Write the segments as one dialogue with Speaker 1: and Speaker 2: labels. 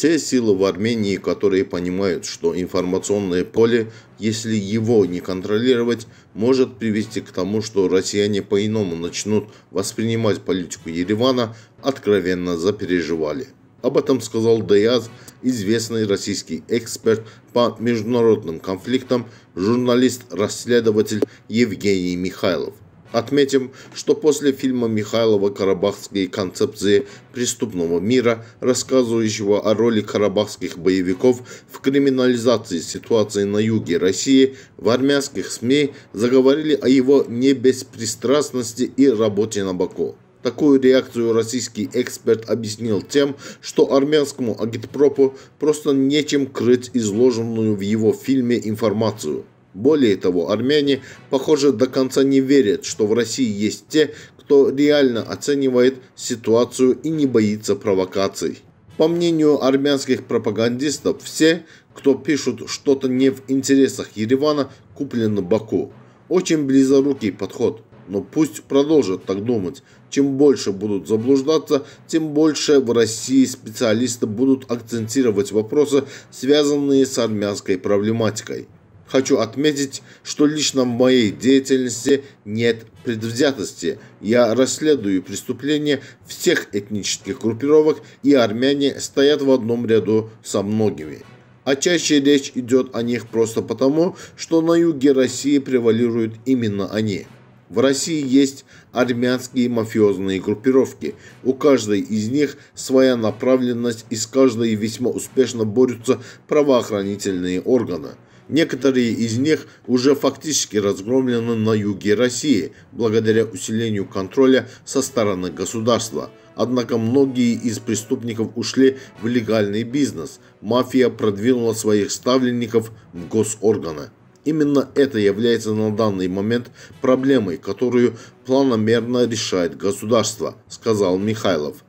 Speaker 1: Те силы в Армении, которые понимают, что информационное поле, если его не контролировать, может привести к тому, что россияне по-иному начнут воспринимать политику Еревана, откровенно запереживали. Об этом сказал Даяз, известный российский эксперт по международным конфликтам, журналист-расследователь Евгений Михайлов. Отметим, что после фильма Михайлова «Карабахские концепции преступного мира», рассказывающего о роли карабахских боевиков в криминализации ситуации на юге России, в армянских СМИ заговорили о его небеспристрастности и работе на боку. Такую реакцию российский эксперт объяснил тем, что армянскому агитпропу просто нечем крыть изложенную в его фильме информацию – более того, армяне, похоже, до конца не верят, что в России есть те, кто реально оценивает ситуацию и не боится провокаций. По мнению армянских пропагандистов, все, кто пишут что-то не в интересах Еревана, куплены Баку. Очень близорукий подход, но пусть продолжат так думать. Чем больше будут заблуждаться, тем больше в России специалисты будут акцентировать вопросы, связанные с армянской проблематикой хочу отметить, что лично в моей деятельности нет предвзятости. Я расследую преступления всех этнических группировок, и армяне стоят в одном ряду со многими. А чаще речь идет о них просто потому, что на юге России превалируют именно они. В России есть армянские мафиозные группировки. У каждой из них своя направленность и с каждой весьма успешно борются правоохранительные органы – Некоторые из них уже фактически разгромлены на юге России, благодаря усилению контроля со стороны государства. Однако многие из преступников ушли в легальный бизнес. Мафия продвинула своих ставленников в госорганы. Именно это является на данный момент проблемой, которую планомерно решает государство, сказал Михайлов.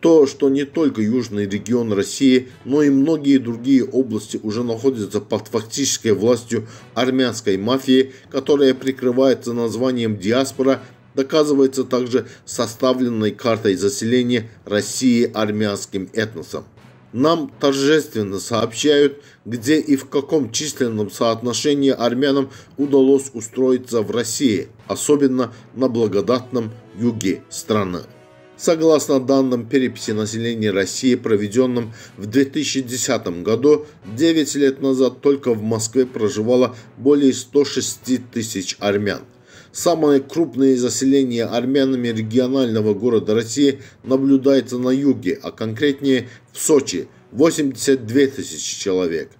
Speaker 1: То, что не только южный регион России, но и многие другие области уже находятся под фактической властью армянской мафии, которая прикрывается названием «диаспора», доказывается также составленной картой заселения России армянским этносом. Нам торжественно сообщают, где и в каком численном соотношении армянам удалось устроиться в России, особенно на благодатном юге страны. Согласно данным переписи населения России, проведенным в 2010 году, 9 лет назад только в Москве проживало более 106 тысяч армян. Самое крупное заселение армянами регионального города России наблюдается на юге, а конкретнее в Сочи – 82 тысячи человек.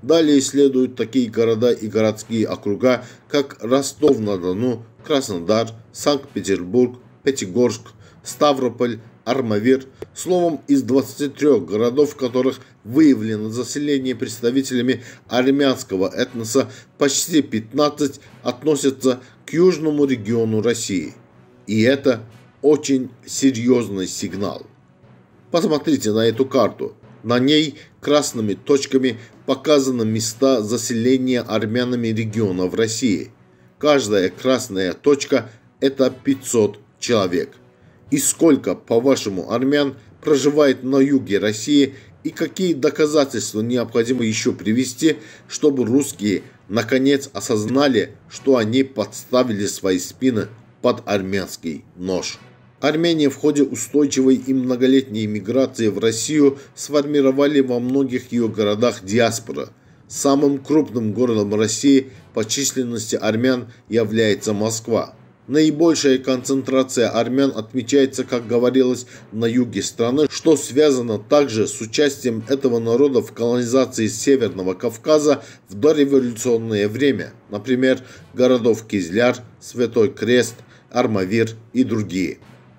Speaker 1: Далее следуют такие города и городские округа, как Ростов-на-Дону, Краснодар, Санкт-Петербург, Пятигорск – Ставрополь, Армавир, словом, из 23 городов, в которых выявлено заселение представителями армянского этноса, почти 15 относятся к южному региону России. И это очень серьезный сигнал. Посмотрите на эту карту. На ней красными точками показаны места заселения армянами регионов России. Каждая красная точка – это 500 человек. И сколько, по-вашему, армян проживает на юге России и какие доказательства необходимо еще привести, чтобы русские наконец осознали, что они подставили свои спины под армянский нож. Армяне в ходе устойчивой и многолетней миграции в Россию сформировали во многих ее городах диаспора. Самым крупным городом России по численности армян является Москва. Наибольшая концентрация армян отмечается, как говорилось, на юге страны, что связано также с участием этого народа в колонизации Северного Кавказа в дореволюционное время, например, городов Кизляр, Святой Крест, Армавир и другие.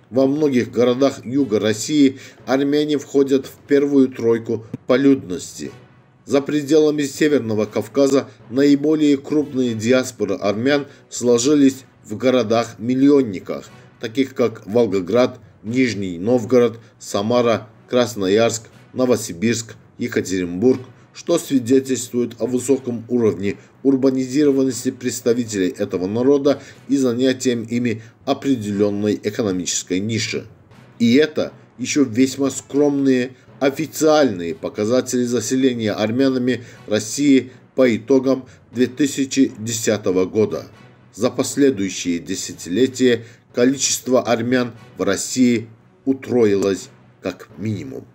Speaker 1: Во многих городах юга России армяне входят в первую тройку по людности – за пределами Северного Кавказа наиболее крупные диаспоры армян сложились в городах-миллионниках, таких как Волгоград, Нижний Новгород, Самара, Красноярск, Новосибирск, Екатеринбург, что свидетельствует о высоком уровне урбанизированности представителей этого народа и занятием ими определенной экономической ниши. И это еще весьма скромные официальные показатели заселения армянами России по итогам 2010 года за последующие десятилетия количество армян в России утроилось как минимум.